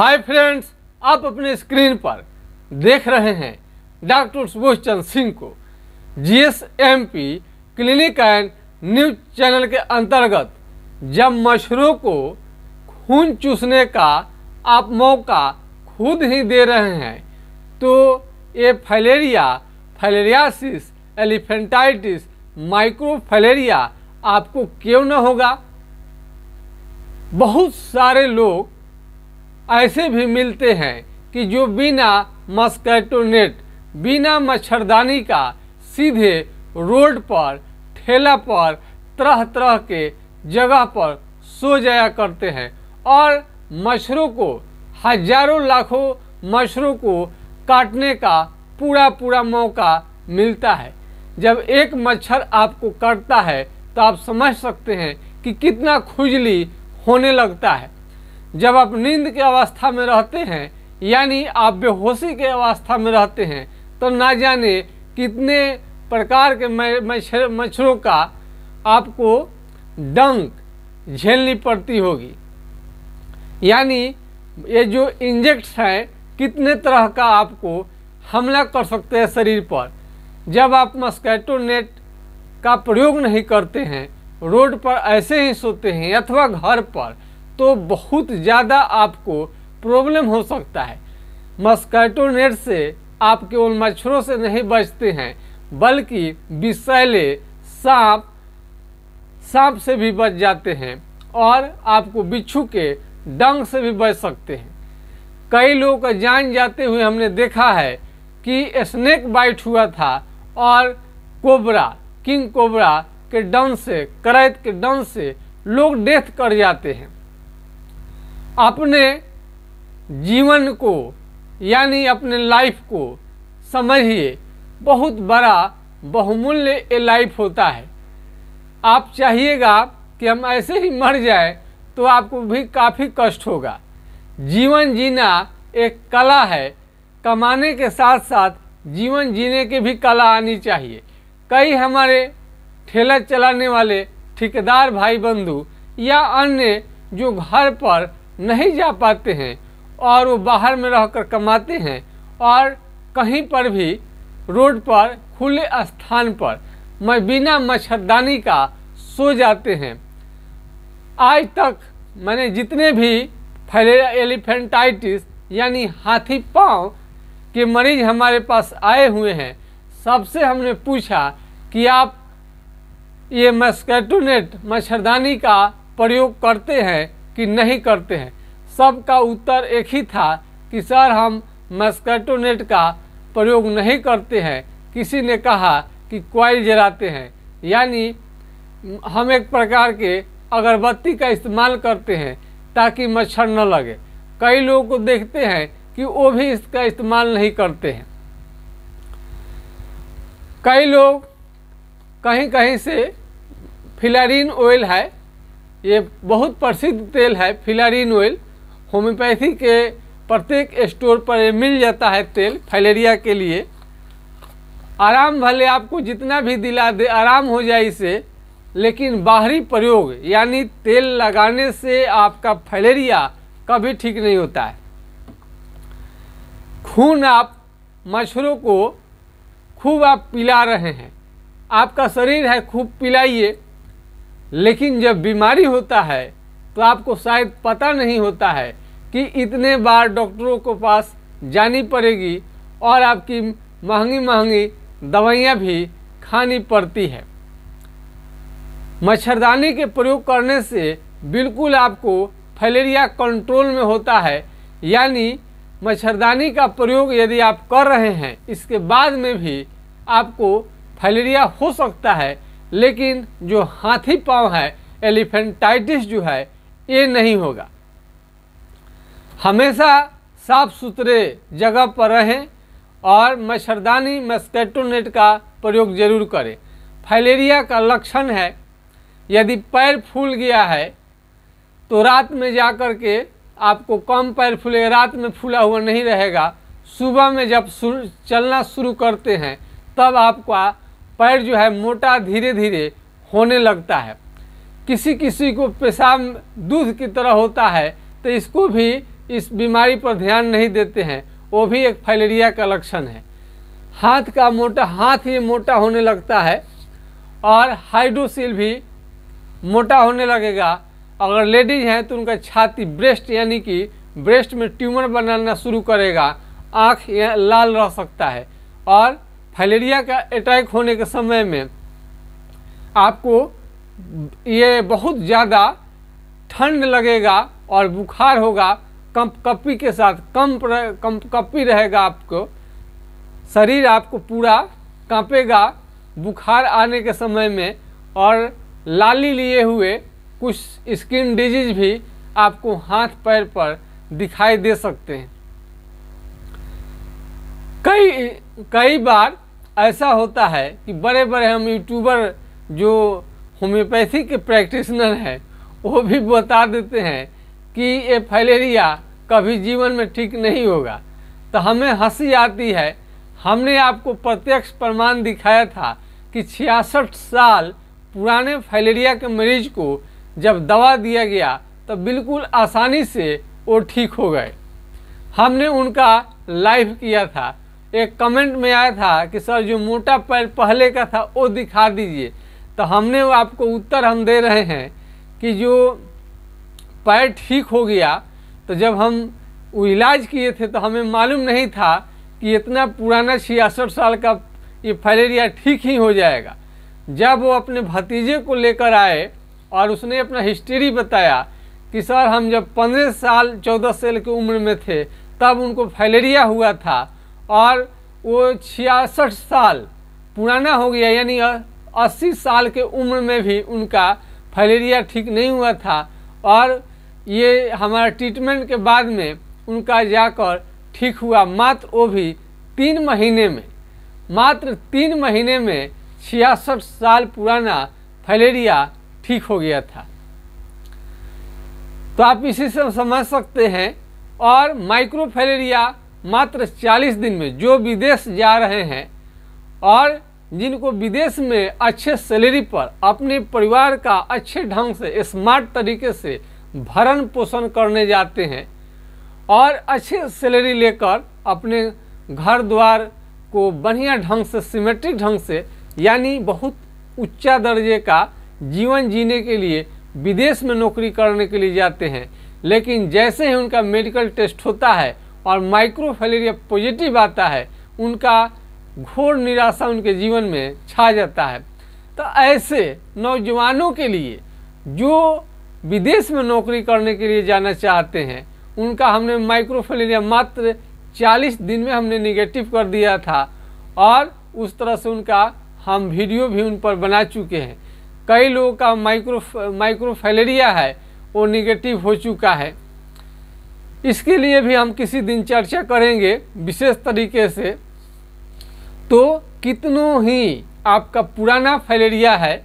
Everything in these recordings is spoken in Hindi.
हाय फ्रेंड्स आप अपने स्क्रीन पर देख रहे हैं डॉक्टर सुबोध चंद्र सिंह को GSMP clinic and news channel के अंतर्गत जब मच्छरों को खून चूसने का आप मौका खुद ही दे रहे हैं तो ये फैलेरिया फलेरियासिस एलिफेंटाइटिस माइक्रोफैलेरिया आपको क्यों न होगा बहुत सारे लोग ऐसे भी मिलते हैं कि जो बिना मस्कैटोनेट बिना मच्छरदानी का सीधे रोड पर ठेला पर तरह तरह के जगह पर सो जाया करते हैं और मच्छरों को हजारों लाखों मच्छरों को काटने का पूरा पूरा मौका मिलता है जब एक मच्छर आपको काटता है तो आप समझ सकते हैं कि कितना खुजली होने लगता है जब आप नींद के अवस्था में रहते हैं यानी आप बेहोशी के अवस्था में रहते हैं तो ना जाने कितने प्रकार के मच्छरों का आपको डंक झेलनी पड़ती होगी यानी ये जो इंजेक्ट्स हैं कितने तरह का आपको हमला कर सकते हैं शरीर पर जब आप मस्कैटो नेट का प्रयोग नहीं करते हैं रोड पर ऐसे ही सोते हैं अथवा घर पर तो बहुत ज़्यादा आपको प्रॉब्लम हो सकता है मस्काटो नेट से आप केवल मच्छरों से नहीं बचते हैं बल्कि विषैले सांप सांप से भी बच जाते हैं और आपको बिच्छू के डंग से भी बच सकते हैं कई लोगों का जान जाते हुए हमने देखा है कि स्नेक बाइट हुआ था और कोबरा किंग कोबरा के डंग से करैत के डंग से लोग डेथ कर जाते हैं अपने जीवन को यानी अपने लाइफ को समझिए बहुत बड़ा बहुमूल्य ये लाइफ होता है आप चाहिएगा कि हम ऐसे ही मर जाए तो आपको भी काफ़ी कष्ट होगा जीवन जीना एक कला है कमाने के साथ साथ जीवन जीने की भी कला आनी चाहिए कई हमारे ठेला चलाने वाले ठेकेदार भाई बंधु या अन्य जो घर पर नहीं जा पाते हैं और वो बाहर में रहकर कमाते हैं और कहीं पर भी रोड पर खुले स्थान पर मैं बिना मच्छरदानी का सो जाते हैं आज तक मैंने जितने भी फैले एलिफेंटाइटिस यानी हाथी पाँव के मरीज हमारे पास आए हुए हैं सबसे हमने पूछा कि आप ये मस्केटोनेट मच्छरदानी का प्रयोग करते हैं कि नहीं करते हैं सबका उत्तर एक ही था कि सर हम मस्कटोनेट का प्रयोग नहीं करते हैं किसी ने कहा कि क्वाइल जलाते हैं यानी हम एक प्रकार के अगरबत्ती का इस्तेमाल करते हैं ताकि मच्छर न लगे कई लोगों को देखते हैं कि वो भी इसका इस्तेमाल नहीं करते हैं कई लोग कहीं कहीं से फिलरिन ऑयल है ये बहुत प्रसिद्ध तेल है फिलारिन ऑयल होम्योपैथी के प्रत्येक स्टोर पर मिल जाता है तेल फैलेरिया के लिए आराम भले आपको जितना भी दिला दे आराम हो जाए इसे लेकिन बाहरी प्रयोग यानी तेल लगाने से आपका फैलेरिया कभी ठीक नहीं होता है खून आप मच्छरों को खूब आप पिला रहे हैं आपका शरीर है खूब पिलाइए लेकिन जब बीमारी होता है तो आपको शायद पता नहीं होता है कि इतने बार डॉक्टरों के पास जानी पड़ेगी और आपकी महंगी महंगी दवाइयाँ भी खानी पड़ती है मच्छरदानी के प्रयोग करने से बिल्कुल आपको फलेरिया कंट्रोल में होता है यानी मच्छरदानी का प्रयोग यदि आप कर रहे हैं इसके बाद में भी आपको फलेरिया हो सकता है लेकिन जो हाथी पाँव है एलिफेंटाइटिस जो है ये नहीं होगा हमेशा साफ सुथरे जगह पर रहें और मच्छरदानी मस्केटोनेट का प्रयोग जरूर करें फाइलेरिया का लक्षण है यदि पैर फूल गया है तो रात में जा कर के आपको कम पैर फूले रात में फूला हुआ नहीं रहेगा सुबह में जब चलना शुरू करते हैं तब आपका पैर जो है मोटा धीरे धीरे होने लगता है किसी किसी को पेशाब दूध की तरह होता है तो इसको भी इस बीमारी पर ध्यान नहीं देते हैं वो भी एक फाइलेरिया का लक्षण है हाथ का मोटा हाथ ही मोटा होने लगता है और हाइड्रोसिल भी मोटा होने लगेगा अगर लेडीज हैं तो उनका छाती ब्रेस्ट यानी कि ब्रेस्ट में ट्यूमर बनाना शुरू करेगा आँख लाल रह सकता है और फलेरिया का अटैक होने के समय में आपको ये बहुत ज़्यादा ठंड लगेगा और बुखार होगा कंप कपी के साथ कंप कम कंप कपी रहेगा आपको शरीर आपको पूरा कांपेगा बुखार आने के समय में और लाली लिए हुए कुछ स्किन डिजीज भी आपको हाथ पैर पर दिखाई दे सकते हैं कई कई बार ऐसा होता है कि बड़े बड़े हम यूट्यूबर जो होम्योपैथी के प्रैक्टिशनर हैं वो भी बता देते हैं कि ये फैलेरिया कभी जीवन में ठीक नहीं होगा तो हमें हंसी आती है हमने आपको प्रत्यक्ष प्रमाण दिखाया था कि छियासठ साल पुराने फैलेरिया के मरीज को जब दवा दिया गया तो बिल्कुल आसानी से वो ठीक हो गए हमने उनका लाइव किया था एक कमेंट में आया था कि सर जो मोटा पैर पहले का था वो दिखा दीजिए तो हमने वो आपको उत्तर हम दे रहे हैं कि जो पैर ठीक हो गया तो जब हम वो इलाज किए थे तो हमें मालूम नहीं था कि इतना पुराना छियासठ साल का ये फलेरिया ठीक ही हो जाएगा जब वो अपने भतीजे को लेकर आए और उसने अपना हिस्ट्री बताया कि सर हम जब पंद्रह साल चौदह साल की उम्र में थे तब उनको फलेरिया हुआ था और वो छियासठ साल पुराना हो गया यानी अस्सी साल के उम्र में भी उनका फलेरिया ठीक नहीं हुआ था और ये हमारा ट्रीटमेंट के बाद में उनका जाकर ठीक हुआ मात्र वो भी तीन महीने में मात्र तीन महीने में छियासठ साल पुराना फलेरिया ठीक हो गया था तो आप इसी से समझ सकते हैं और माइक्रो फलेरिया मात्र 40 दिन में जो विदेश जा रहे हैं और जिनको विदेश में अच्छे सैलरी पर अपने परिवार का अच्छे ढंग से स्मार्ट तरीके से भरण पोषण करने जाते हैं और अच्छे सैलरी लेकर अपने घर द्वार को बढ़िया ढंग से सिमेट्रिक ढंग से यानी बहुत उच्चा दर्जे का जीवन जीने के लिए विदेश में नौकरी करने के लिए जाते हैं लेकिन जैसे ही उनका मेडिकल टेस्ट होता है और माइक्रोफेलेरिया पॉजिटिव आता है उनका घोर निराशा उनके जीवन में छा जाता है तो ऐसे नौजवानों के लिए जो विदेश में नौकरी करने के लिए जाना चाहते हैं उनका हमने माइक्रोफेलेरिया मात्र 40 दिन में हमने निगेटिव कर दिया था और उस तरह से उनका हम वीडियो भी उन पर बना चुके हैं कई लोगों का माइक्रो माइक्रोफेलेरिया है वो निगेटिव हो चुका है इसके लिए भी हम किसी दिन चर्चा करेंगे विशेष तरीके से तो कितनों ही आपका पुराना फैलेरिया है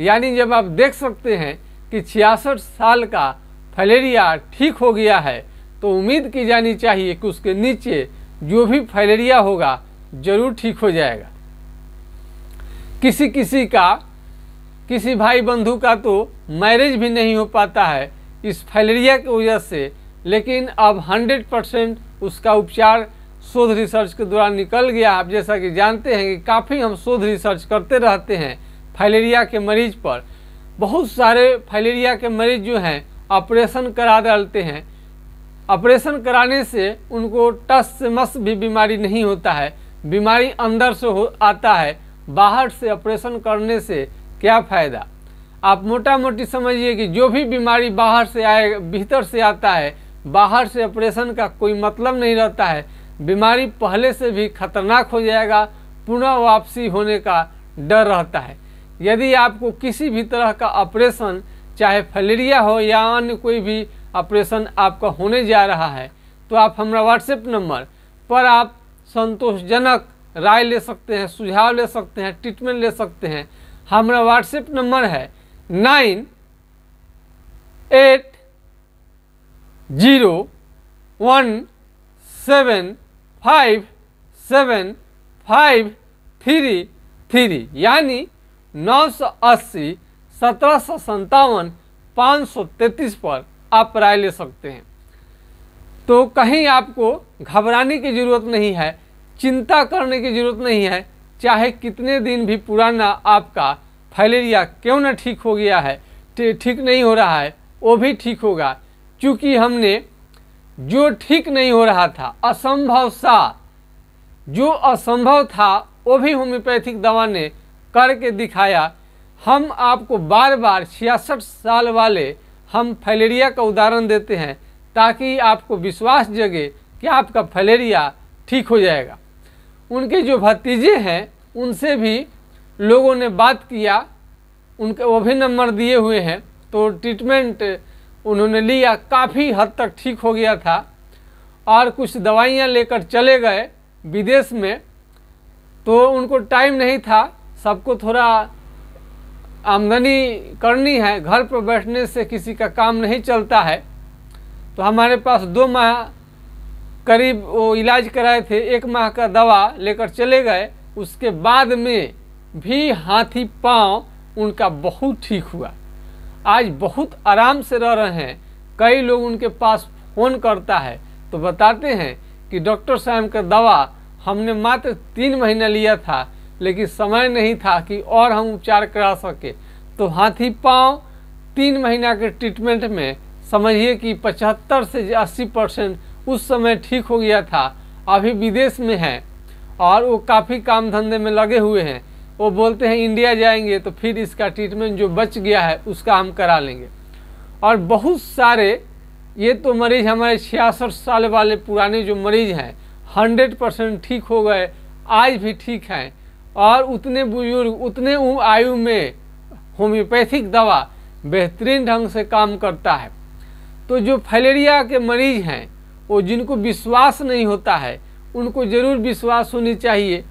यानी जब आप देख सकते हैं कि छियासठ साल का फलेरिया ठीक हो गया है तो उम्मीद की जानी चाहिए कि उसके नीचे जो भी फैलेरिया होगा ज़रूर ठीक हो जाएगा किसी किसी का किसी भाई बंधु का तो मैरिज भी नहीं हो पाता है इस फैलेरिया की वजह से लेकिन अब 100 परसेंट उसका उपचार शोध रिसर्च के दौरान निकल गया आप जैसा कि जानते हैं कि काफ़ी हम शोध रिसर्च करते रहते हैं फाइलेरिया के मरीज पर बहुत सारे फाइलेरिया के मरीज जो हैं ऑपरेशन करा डालते हैं ऑपरेशन कराने से उनको टस से मस भी बीमारी नहीं होता है बीमारी अंदर से हो आता है बाहर से ऑपरेशन करने से क्या फ़ायदा आप मोटा मोटी समझिए कि जो भी बीमारी बाहर से आए भीतर से आता है बाहर से ऑपरेशन का कोई मतलब नहीं रहता है बीमारी पहले से भी खतरनाक हो जाएगा पुनः वापसी होने का डर रहता है यदि आपको किसी भी तरह का ऑपरेशन चाहे फलेरिया हो या अन्य कोई भी ऑपरेशन आपका होने जा रहा है तो आप हमारा व्हाट्सएप नंबर पर आप संतोषजनक राय ले सकते हैं सुझाव ले सकते हैं ट्रीटमेंट ले सकते हैं हमारा व्हाट्सएप नंबर है nine eight zero one seven five seven five three three यानी नौ सौ अस्सी सत्रह सौ सत्तावन पाँच सौ तैंतीस पर आप राय ले सकते हैं तो कहीं आपको घबराने की ज़रूरत नहीं है चिंता करने की ज़रूरत नहीं है चाहे कितने दिन भी पुराना आपका फैलेरिया क्यों ना ठीक हो गया है ठीक नहीं हो रहा है वो भी ठीक होगा क्योंकि हमने जो ठीक नहीं हो रहा था असंभव सा जो असंभव था वो भी होम्योपैथिक दवा ने करके दिखाया हम आपको बार बार छियासठ साल वाले हम फैलेरिया का उदाहरण देते हैं ताकि आपको विश्वास जगे कि आपका फैलेरिया ठीक हो जाएगा उनके जो भतीजे हैं उनसे भी लोगों ने बात किया उनके वो भी नंबर दिए हुए हैं तो ट्रीटमेंट उन्होंने लिया काफ़ी हद तक ठीक हो गया था और कुछ दवाइयाँ लेकर चले गए विदेश में तो उनको टाइम नहीं था सबको थोड़ा आमदनी करनी है घर पर बैठने से किसी का काम नहीं चलता है तो हमारे पास दो माह करीब वो इलाज कराए थे एक माह का दवा लेकर चले गए उसके बाद में भी हाथी पांव उनका बहुत ठीक हुआ आज बहुत आराम से रह रहे हैं कई लोग उनके पास फ़ोन करता है तो बताते हैं कि डॉक्टर साहब का दवा हमने मात्र तीन महीना लिया था लेकिन समय नहीं था कि और हम उपचार करा सके तो हाथी पाँव तीन महीना के ट्रीटमेंट में समझिए कि 75 से 80 परसेंट उस समय ठीक हो गया था अभी विदेश में है और वो काफ़ी काम धंधे में लगे हुए हैं वो बोलते हैं इंडिया जाएंगे तो फिर इसका ट्रीटमेंट जो बच गया है उसका हम करा लेंगे और बहुत सारे ये तो मरीज हमारे छियासठ साल वाले पुराने जो मरीज हैं हंड्रेड परसेंट ठीक हो गए आज भी ठीक हैं और उतने बुजुर्ग उतने आयु में होम्योपैथिक दवा बेहतरीन ढंग से काम करता है तो जो फलेरिया के मरीज हैं वो जिनको विश्वास नहीं होता है उनको ज़रूर विश्वास होनी चाहिए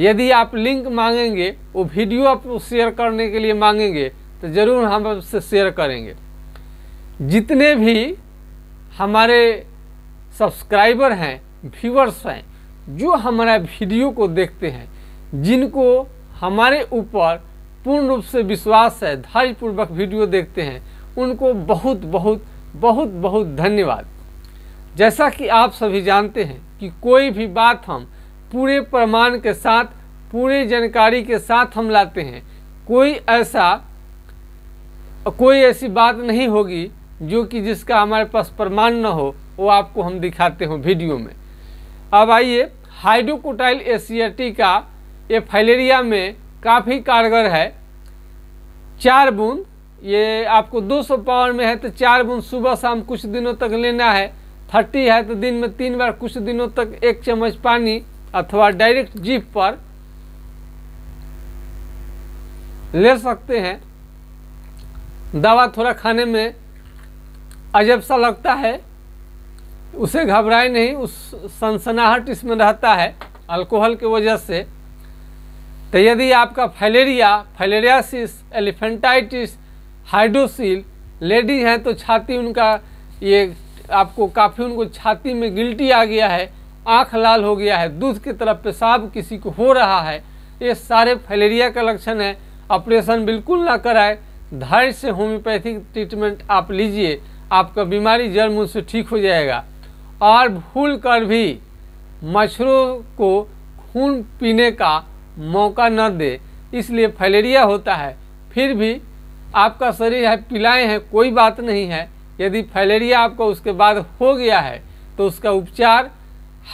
यदि आप लिंक मांगेंगे वो वीडियो आप शेयर करने के लिए मांगेंगे तो ज़रूर हम आपसे शेयर करेंगे जितने भी हमारे सब्सक्राइबर हैं व्यूवर्स हैं जो हमारा वीडियो को देखते हैं जिनको हमारे ऊपर पूर्ण रूप से विश्वास है धैर्यपूर्वक वीडियो देखते हैं उनको बहुत बहुत बहुत बहुत धन्यवाद जैसा कि आप सभी जानते हैं कि कोई भी बात हम पूरे प्रमाण के साथ पूरे जानकारी के साथ हम लाते हैं कोई ऐसा कोई ऐसी बात नहीं होगी जो कि जिसका हमारे पास प्रमाण न हो वो आपको हम दिखाते हो वीडियो में अब आइए हाइड्रोकोटाइल एसियटी का ये फाइलेरिया में काफ़ी कारगर है चार बूंद ये आपको 200 पावर में है तो चार बूंद सुबह शाम कुछ दिनों तक लेना है थर्टी है तो दिन में तीन बार कुछ दिनों तक एक चम्मच पानी अथवा डायरेक्ट जीप पर ले सकते हैं दवा थोड़ा खाने में अजब सा लगता है उसे घबराए नहीं उस सनसनाहट इसमें रहता है अल्कोहल की वजह से तो यदि आपका फैलेरिया फैलेरियासिस एलिफेंटाइटिस हाइड्रोसिल लेडी हैं तो छाती उनका ये आपको काफ़ी उनको छाती में गिल्टी आ गया है आँख लाल हो गया है दूध की तरफ पेशाब किसी को हो रहा है ये सारे फैलेरिया का लक्षण है ऑपरेशन बिल्कुल ना कराए धैर्य से होम्योपैथिक ट्रीटमेंट आप लीजिए आपका बीमारी जड़ मूल से ठीक हो जाएगा और भूल कर भी मच्छरों को खून पीने का मौका न दे इसलिए फैलेरिया होता है फिर भी आपका शरीर है पिलाए हैं कोई बात नहीं है यदि फैलेरिया आपको उसके बाद हो गया है तो उसका उपचार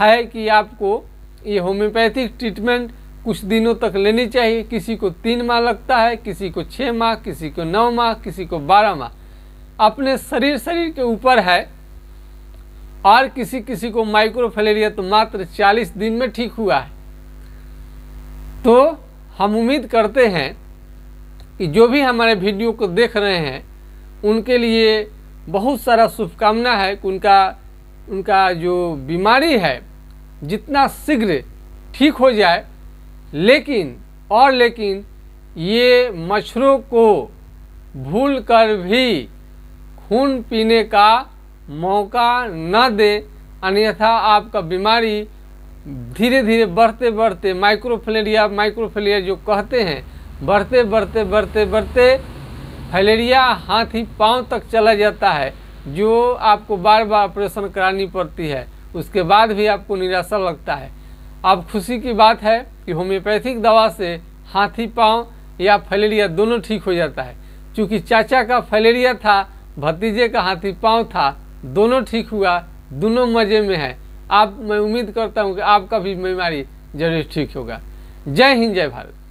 है कि आपको ये होम्योपैथिक ट्रीटमेंट कुछ दिनों तक लेनी चाहिए किसी को तीन माह लगता है किसी को छः माह किसी को नौ माह किसी को बारह माह अपने शरीर शरीर के ऊपर है और किसी किसी को माइक्रोफलेरिया तो मात्र 40 दिन में ठीक हुआ है तो हम उम्मीद करते हैं कि जो भी हमारे वीडियो को देख रहे हैं उनके लिए बहुत सारा शुभकामना है कि उनका उनका जो बीमारी है जितना शीघ्र ठीक हो जाए लेकिन और लेकिन ये मच्छरों को भूल कर भी खून पीने का मौका न दे अन्यथा आपका बीमारी धीरे धीरे बढ़ते बढ़ते माइक्रोफलेरिया माइक्रोफलेरिया जो कहते हैं बढ़ते बढ़ते बढ़ते बढ़ते फलेरिया हाथी पांव पाँव तक चला जाता है जो आपको बार बार ऑपरेशन करानी पड़ती है उसके बाद भी आपको निराशा लगता है अब खुशी की बात है कि होम्योपैथिक दवा से हाथी पाँव या फलेरिया दोनों ठीक हो जाता है क्योंकि चाचा का फलेरिया था भतीजे का हाथी पाँव था दोनों ठीक हुआ दोनों मज़े में है आप मैं उम्मीद करता हूँ कि आपका भी बीमारी जरूर ठीक होगा जय हिंद जय भारत